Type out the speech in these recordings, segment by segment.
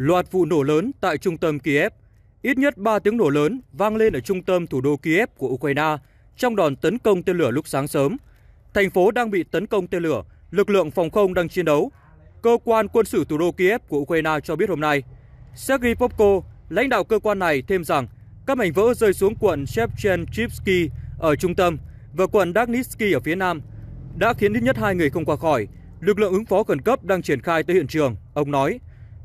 Loạt vụ nổ lớn tại trung tâm Kiev. Ít nhất 3 tiếng nổ lớn vang lên ở trung tâm thủ đô Kiev của Ukraine trong đòn tấn công tên lửa lúc sáng sớm. Thành phố đang bị tấn công tên lửa, lực lượng phòng không đang chiến đấu. Cơ quan quân sự thủ đô Kiev của Ukraine cho biết hôm nay. Sergei Popko, lãnh đạo cơ quan này thêm rằng các mảnh vỡ rơi xuống quận Shevchenkovsky ở trung tâm và quận Dagnitsky ở phía nam đã khiến ít nhất hai người không qua khỏi. Lực lượng ứng phó khẩn cấp đang triển khai tới hiện trường, ông nói.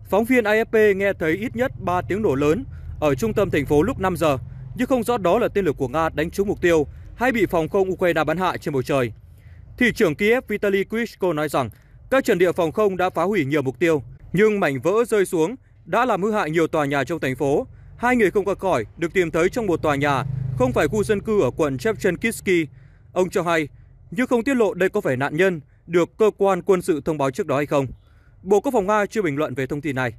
Phóng viên AFP nghe thấy ít nhất 3 tiếng nổ lớn ở trung tâm thành phố lúc 5 giờ, nhưng không rõ đó là tên lửa của Nga đánh trúng mục tiêu hay bị phòng không Ukraine bắn hạ trên bầu trời. Thị trưởng Kiev Vitaly Klitschko nói rằng các trận địa phòng không đã phá hủy nhiều mục tiêu, nhưng mảnh vỡ rơi xuống đã làm hư hại nhiều tòa nhà trong thành phố. Hai người không qua khỏi được tìm thấy trong một tòa nhà, không phải khu dân cư ở quận Chepchenkivsky. Ông cho hay, nhưng không tiết lộ đây có phải nạn nhân được cơ quan quân sự thông báo trước đó hay không. Bộ Quốc phòng Nga chưa bình luận về thông tin này.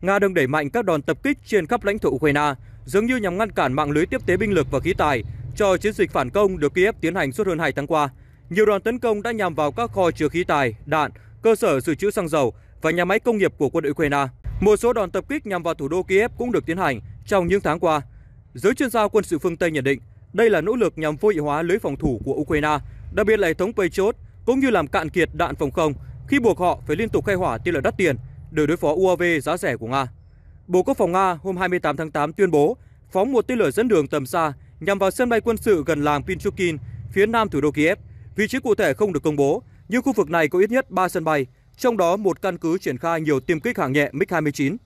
Nga đang đẩy mạnh các đòn tập kích trên khắp lãnh thổ Ukraine, dường như nhằm ngăn cản mạng lưới tiếp tế binh lực và khí tài cho chiến dịch phản công được Kiev tiến hành suốt hơn 2 tháng qua. Nhiều đòn tấn công đã nhằm vào các kho chứa khí tài, đạn, cơ sở dự trữ xăng dầu và nhà máy công nghiệp của quân đội Ukraine. Một số đòn tập kích nhằm vào thủ đô Kiev cũng được tiến hành trong những tháng qua. Giới chuyên gia quân sự phương Tây nhận định đây là nỗ lực nhằm vô hiệu hóa lưới phòng thủ của Ukraine, đặc biệt là hệ thống Patriot cũng như làm cạn kiệt đạn phòng không khi buộc họ phải liên tục khai hỏa tên lửa đắt tiền để đối phó UAV giá rẻ của Nga. Bộ Quốc phòng Nga hôm 28 tháng 8 tuyên bố phóng một tên lửa dẫn đường tầm xa nhằm vào sân bay quân sự gần làng Pinchukin, phía nam thủ đô Kiev. Vị trí cụ thể không được công bố, nhưng khu vực này có ít nhất 3 sân bay, trong đó một căn cứ triển khai nhiều tiêm kích hạng nhẹ MiG-29.